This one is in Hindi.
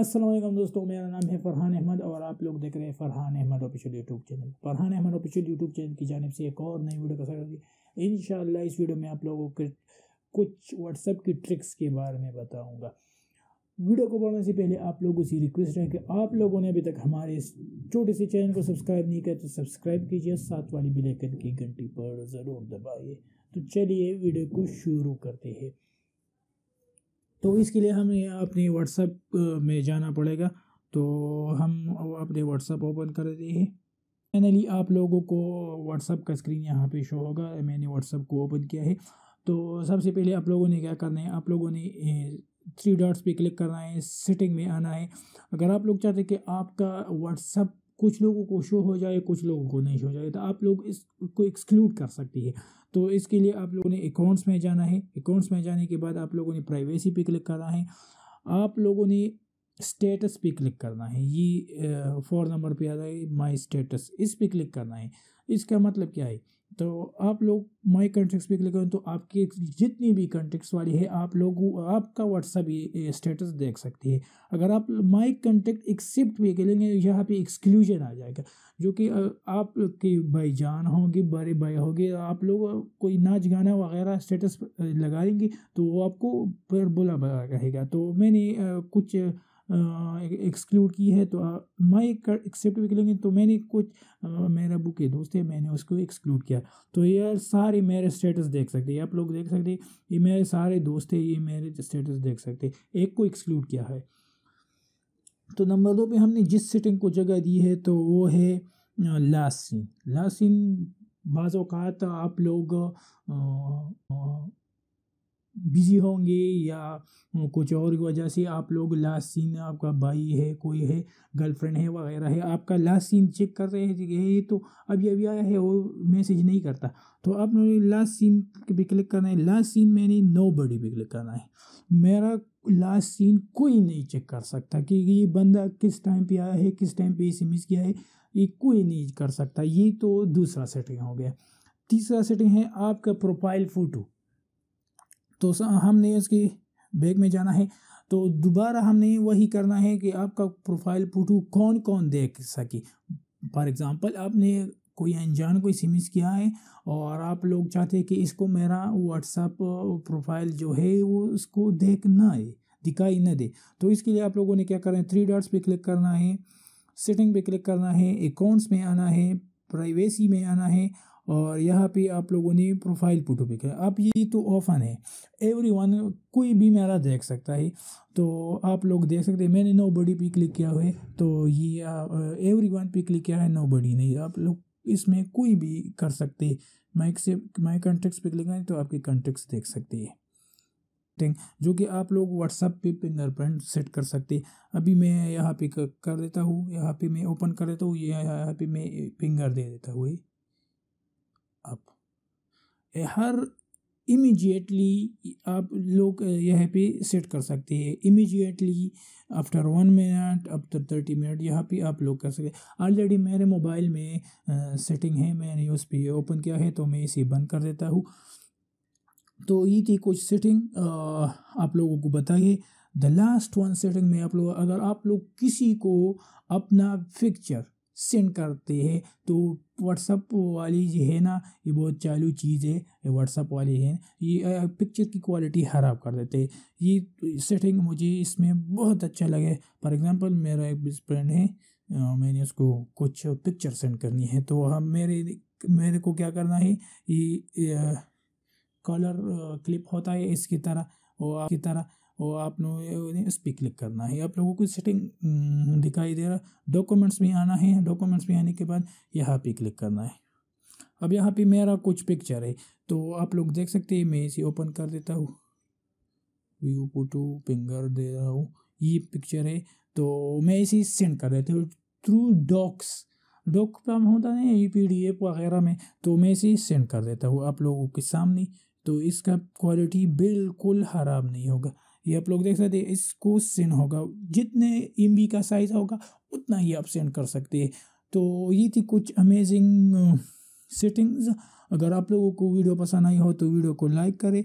असलम दोस्तों मेरा नाम है फ़रहान अहमद और आप लोग देख रहे हैं Farhan Ahmed official YouTube channel Farhan Ahmed official YouTube channel की जानब से एक और नई वीडियो का स्वागत है इन इस वीडियो में आप लोगों के कुछ व्हाट्सअप की ट्रिक्स के बारे में बताऊँगा वीडियो को बढ़ने से पहले आप लोगों से रिक्वेस्ट है कि आप लोगों ने अभी तक हमारे इस छोटे से चैनल को सब्सक्राइब नहीं किया तो सब्सक्राइब कीजिए साथ वाली बिलेकन की घंटी पर ज़रूर दबाइए तो चलिए वीडियो को शुरू करते हैं तो इसके लिए हमें अपने व्हाट्सअप में जाना पड़ेगा तो हम अपने व्हाट्सअप ओपन कर देंगे फाइनली आप लोगों को व्हाट्सअप का स्क्रीन यहाँ पे शो होगा मैंने व्हाट्सअप को ओपन किया है तो सबसे पहले आप लोगों ने क्या करना है आप लोगों ने थ्री डॉट्स पे क्लिक करना है सेटिंग में आना है अगर आप लोग चाहते हैं कि आपका व्हाट्सअप कुछ लोगों को शो हो जाए कुछ लोगों को नहीं शो जाए तो आप लोग इसको एक्सक्लूड कर सकती है तो इसके लिए आप लोगों ने अकाउंट्स में जाना है अकाउंट्स में जाने के बाद आप लोगों ने प्राइवेसी पे क्लिक करना है आप लोगों ने स्टेटस पे क्लिक करना है ये फोर नंबर पे आ रहा है माई स्टेटस इस पे क्लिक करना है इसका मतलब क्या है तो आप लोग माई कॉन्टेक्ट पे क्लिक करें तो आपकी जितनी भी कॉन्टेक्ट्स वाली है आप लोग आपका व्हाट्सअप स्टेटस देख सकती है अगर आप माई कॉन्टेक्ट एक्सेप्ट भी करेंगे यहाँ पे एक्सक्लूजन आ जाएगा जो कि आप के भाई जान होंगे बड़े भाई होंगे आप लोग कोई नाच गाना वगैरह स्टेटस लगाएंगे तो वो आपको बुला रहेगा तो मैंने कुछ एक्सक्लूड की है तो मैं एक्सेप्ट भी करेंगे तो मैंने कुछ मेरा बुक के दोस्त है मैंने उसको एक्सक्लूड किया तो ये सारे मेरे स्टेटस देख सकते हैं आप लोग देख सकते ये मेरे सारे दोस्त है ये मेरे स्टेटस देख सकते एक को एक्सक्लूड किया है तो नंबर दो पे हमने जिस सेटिंग को जगह दी है तो वो है लास्ट सीन लास्ट सीन बाज़ात आप लोग बिज़ी होंगे या कुछ और वजह से आप लोग लास्ट सीन आपका भाई है कोई है गर्लफ्रेंड है वगैरह है आपका लास्ट सीन चेक कर रहे हैं तो अभी अभी आया है वो मैसेज नहीं करता तो आप लास्ट सीन पे क्लिक करना है लास्ट सीन मैंने नो बडी पे क्लिक करना है मेरा लास्ट सीन कोई नहीं चेक कर सकता कि ये बंदा किस टाइम पे आया है किस टाइम पे इसे मिस किया है ये कोई नहीं कर सकता ये तो दूसरा सेटिंग हो गया तीसरा सेटिंग है आपका प्रोफाइल फ़ोटो तो हमने उसके बैग में जाना है तो दोबारा हमने वही करना है कि आपका प्रोफाइल फोटो कौन कौन देख सके फॉर एग्ज़ाम्पल आपने कोई अनजान कोई सीमिस किया है और आप लोग चाहते हैं कि इसको मेरा व्हाट्सअप प्रोफाइल जो है वो उसको देख ना है दिखाई ना दे तो इसके लिए आप लोगों ने क्या करना है थ्री डॉट्स पे क्लिक करना है सेटिंग पे क्लिक करना है अकाउंट्स में आना है प्राइवेसी में आना है और यहाँ पे आप लोगों ने प्रोफाइल फोटो पिक है अब ये तो ऑफन है एवरी वन कोई भी मेरा देख सकता है तो आप लोग देख सकते हैं मैंने नो बडी पे क्लिक किया हुआ है तो ये एवरी वन पे क्लिक किया है नो बडी नहीं आप लोग इसमें कोई भी कर सकते माइक से माई कॉन्टेक्ट्स पे क्लिक करें तो आपके कॉन्टेक्ट्स देख सकते हैं ठीक जो कि आप लोग व्हाट्सअप पे फिंगरप्रिंट सेट कर सकते अभी मैं यहाँ पे कर देता हूँ यहाँ पे मैं ओपन कर देता हूँ यहाँ पे मैं फिंगर दे देता हूँ हर इमीजिएटली आप लोग यहाँ पे सेट कर सकते हैं immediately after one minute after thirty minute यहाँ पे आप लोग कर सकते ऑलरेडी मेरे मोबाइल में सेटिंग है मैंने उस पर ओपन किया है तो मैं इसे बंद कर देता हूँ तो ये थी कुछ सेटिंग आप लोगों को बताइए द लास्ट वन सेटिंग में आप लोग अगर आप लोग किसी को अपना पिक्चर सेंड करते हैं तो व्हाट्सअप वाली जो है ना ये बहुत चालू चीज़ है व्हाट्सअप वाली है ये पिक्चर की क्वालिटी ख़राब कर देते हैं ये सेटिंग मुझे इसमें बहुत अच्छा लगे फॉर एग्ज़ाम्पल मेरा एक फ्रेंड है मैंने उसको कुछ पिक्चर सेंड करनी है तो हम मेरे मेरे को क्या करना है ये कलर क्लिप होता है इसकी तरह और आपकी तरह और लोगों इस पर क्लिक करना है आप लोगों को सेटिंग हम्म, दिखाई दे रहा डॉक्यूमेंट्स भी आना है डॉक्यूमेंट्स भी आने के बाद यहाँ पे क्लिक करना है अब यहाँ पे मेरा कुछ पिक्चर है तो आप लोग देख सकते हैं मैं इसे ओपन कर देता हूँ व्यू फोटो फिंगर दे रहा हूँ ये पिक्चर है तो मैं इसे सेंड कर देता हूँ थ्रू डॉक्स डॉक पर होता नहीं ई पी डी एफ वगैरह में तो मैं इसे सेंड कर देता हूँ आप लोगों के सामने तो इसका क्वालिटी बिल्कुल ख़राब नहीं होगा ये आप लोग देख सकते हैं इसको सेंड होगा जितने एम का साइज़ होगा उतना ही आप सेंड कर सकते हैं तो ये थी कुछ अमेजिंग सेटिंग्स uh, अगर आप लोगों को वीडियो पसंद आई हो तो वीडियो को लाइक करें